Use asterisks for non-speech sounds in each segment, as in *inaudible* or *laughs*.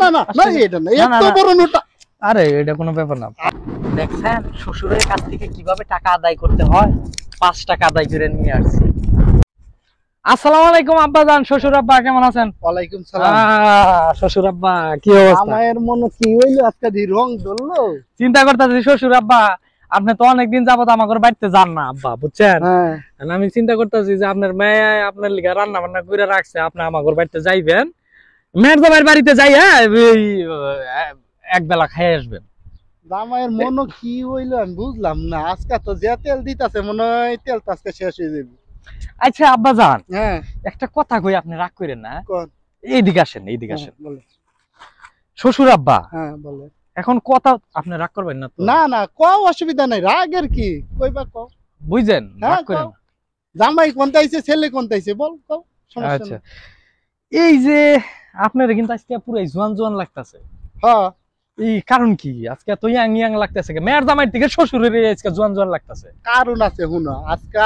চিন্তা করতেছি শ্বশুর আব্বা আপনি তো অনেকদিন যাবত আমার বাড়িতে যান না আব্বা বুঝছেন হ্যাঁ। আমি চিন্তা করতেছি যে আপনার মেয়ে আপনার লিখে রান্না বান্না করে রাখছে আপনি আমার বাড়িতে যাইবেন মেয়ের বাড়িতে যাই হ্যাঁ এক বেলা খাই আসবেন জামাইয়ের মনে কি হইল আমি বুঝলাম না আজকে তো যে তেল দিতেছে মনে হয় তেল তো আজকে শেষ হয়ে যাবে আচ্ছা আব্বা যান হ্যাঁ একটা কথা কই আপনি রাগ করেন না এইদিকে আসেন এইদিকে হ্যাঁ, আসেন শ্বশুর আব্বা হ্যাঁ বলে এখন কথা আপনি রাগ করবেন না না না কও অসুবিধা নাই রাগের কি কইবা ক বুঝেন হ্যাঁ, রাগ করেন জামাই কোনটা আইছে ছেলে কোনটা আইছে বল কও সমস্যা আচ্ছা এই যে আপনার কিন্তু আজকে পুরাই জোয়ান জোয়ান লাগতেছে হ্যাঁ কারণ কি আজকে তো ইয়াং ইয়াং লাগতেছে মেয়ের দামের দিকে শ্বশুরের আজকে জোয়ান জোয়ান লাগতেছে কারণ আছে হুনা আজকে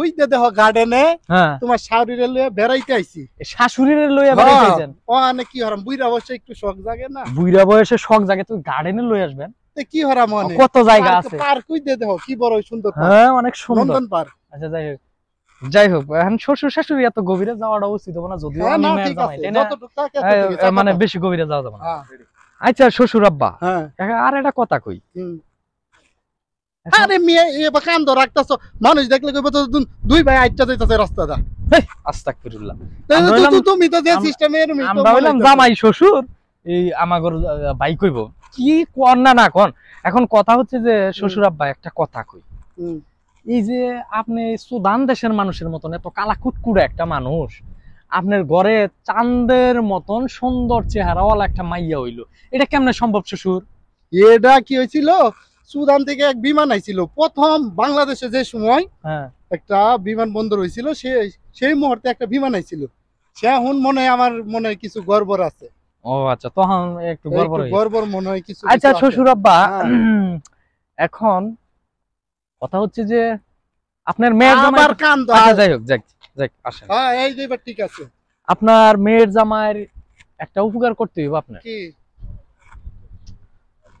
ওই যে দেখো গার্ডেনে হ্যাঁ। তোমার শাশুড়িরে লয়ে বেড়াইতে আইছি শাশুড়িরে লয়ে হ্যাঁ। বেড়াইতে ও কি হরাম বুইরা বয়সে একটু শখ জাগে না বুইরা বয়সে শখ জাগে তুমি গার্ডেনে লয়ে আসবেন কি হরাম কত জায়গা আছে পার্ক ওই যে দেখো কি বড় সুন্দর হ্যাঁ অনেক সুন্দর নন্দন পার্ক আচ্ছা যাই হোক যাই হোক এখন শ্বশুর শাশুড়ি এত গভীরে যাওয়াটা উচিত হবে না হ্যাঁ, যদিও মানে বেশি গভীরে যাওয়া যাবে না হ্যাঁ। আচ্ছা শ্বশুর আব্বা হ্যাঁ। আর একটা কথা কই মানুষ দেখলে দুই ভাই যে সিস্টেমে শ্বশুর এই ভাই কি কর না না এখন কথা হচ্ছে যে শ্বশুর আব্বা একটা কথা কই এই যে আপনি সুদান দেশের মানুষের মতন এত কালা কুটকুড়ে একটা মানুষ আপনার ঘরে চান্দের মতন সুন্দর চেহারাওয়ালা একটা মাইয়া হইলো এটা কেমন সম্ভব শ্বশুর এটা কি হয়েছিল সুদান থেকে এক বিমান আইছিল প্রথম বাংলাদেশে যে সময় হ্যাঁ। একটা বিমান বন্দর হয়েছিল সে সেই মুহূর্তে একটা বিমান আইছিল সে এখন মনে হয় আমার মনে হয় কিছু গর্বর আছে ও আচ্ছা তখন একটু গর্ব গর্বর মনে হয় কিছু আচ্ছা শ্বশুর আব্বা হ্যাঁ। এখন কথা হচ্ছে যে আপনার মেয়ের জামাই কান আচ্ছা, যাই হোক যাক যাক আসেন হ্যাঁ এই যে এবার ঠিক আছে আপনার মেয়ের জামাইয়ের একটা উপকার করতে হবে আপনার কি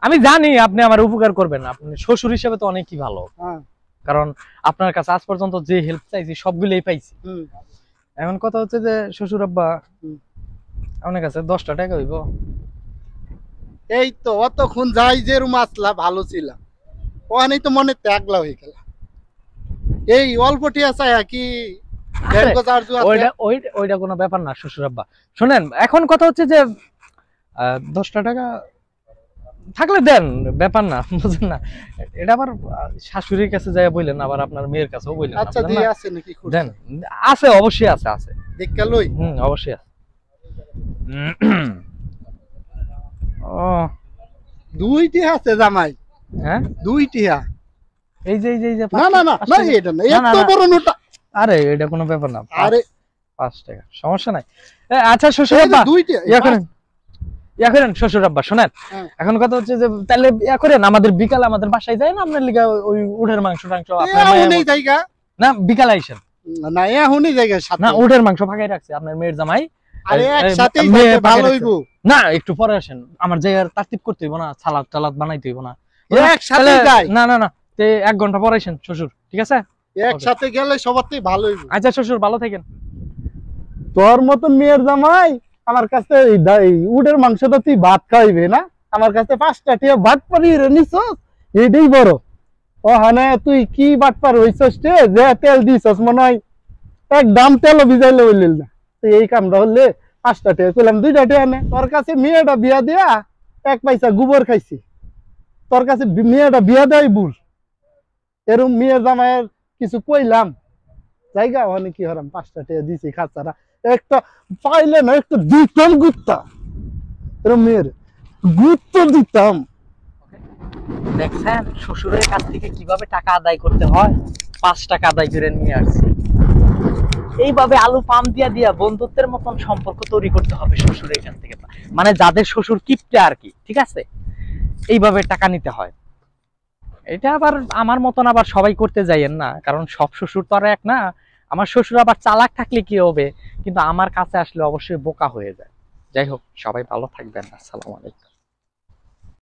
আমি জানি আপনি আমার উপকার করবেন আপনি শ্বশুর হিসেবে তো অনেকই ভালো হ্যাঁ। কারণ আপনার কাছে আজ পর্যন্ত যে হেল্প চাইছি সবগুলোই পাইছি এখন কথা হচ্ছে যে শ্বশুর আব্বা আপনার কাছে দশটা টাকা হইব এই তো অতক্ষণ যাই যে রুম আসলা ভালো ছিলাম ওখানেই তো মনে ত্যাগলা হয়ে গেল এই অল্পটি আছে কি ওইটা কোনো ব্যাপার না শ্বশুর শোনেন এখন কথা হচ্ছে যে দশটা টাকা থাকলে *laughs* না এটা আবার শাশুড়ির কাছে যাই বললেন আবার আপনার মেয়ের কাছে আচ্ছা আছে নাকি আছে অবশ্যই আছে আছে অবশ্যই আছে ও *clears throat* দুইটি আছে জামাই হ্যাঁ দুই হ্যাঁ। আচ্ছা, হ্যাঁ। এখন কথা হচ্ছে যে তাহলে ইয়া করেন আমাদের বিকাল আমাদের বাসায় যায় না আপনার লিগা ওই উঠের মাংস টাংস না বিকাল আইসেন না উঠের মাংস ফাঁকাই রাখছে আপনার মেয়ের জামাই না একটু পরে আসেন আমার জায়গার তারতিব করতে হইব না সালাদ টালাদ বানাইতে হইব না এক ঘন্টা পর আইসেন শ্বশুর ঠিক আছে একসাথে গেলে সবার থেকে ভালো আচ্ছা শ্বশুর ভালো থাকেন তোর মতন মেয়ের জামাই আমার কাছে উটের মাংস তো তুই ভাত খাইবে না আমার কাছে পাঁচটা টিয়া ভাত পারি নিছ এটাই বড় ও হানে তুই কি বাট পার হইছস রে যে তেল দিছস মনে হয় এক দাম তেলও ভিজাইলে হইলিল না তুই এই কামটা হলে পাঁচটা টিয়া কইলাম দুইটা টিয়া নে তোর কাছে মেয়েটা বিয়া দিয়া এক পয়সা গোবর খাইছি তোর কাছে মেয়েটা বিয়া দেয় বুল এরম মেয়ের জামাইয়ের কিছু কইলাম জায়গা ওখানে কি হরাম পাঁচটা টেয়ে দিছি খাচ্চারা একটা পাইলে না একটা দিতাম গুত্তা এরম মেয়ের গুত্ত দিতাম দেখছেন শ্বশুরের কাছ থেকে কিভাবে টাকা আদায় করতে হয় পাঁচ টাকা আদায় করে নিয়ে আসছি এইভাবে আলু পাম দিয়া দিয়া বন্ধুত্বের মতন সম্পর্ক তৈরি করতে হবে শ্বশুরের এখান থেকে মানে যাদের শ্বশুর কিপটা আর কি ঠিক আছে এইভাবে টাকা নিতে হয় এটা আবার আমার মতন আবার সবাই করতে যাইয়েন না কারণ সব শ্বশুর তো আর এক না আমার শ্বশুর আবার চালাক থাকলে কি হবে কিন্তু আমার কাছে আসলে অবশ্যই বোকা হয়ে যায় যাই হোক সবাই ভালো থাকবেন আসসালামু আলাইকুম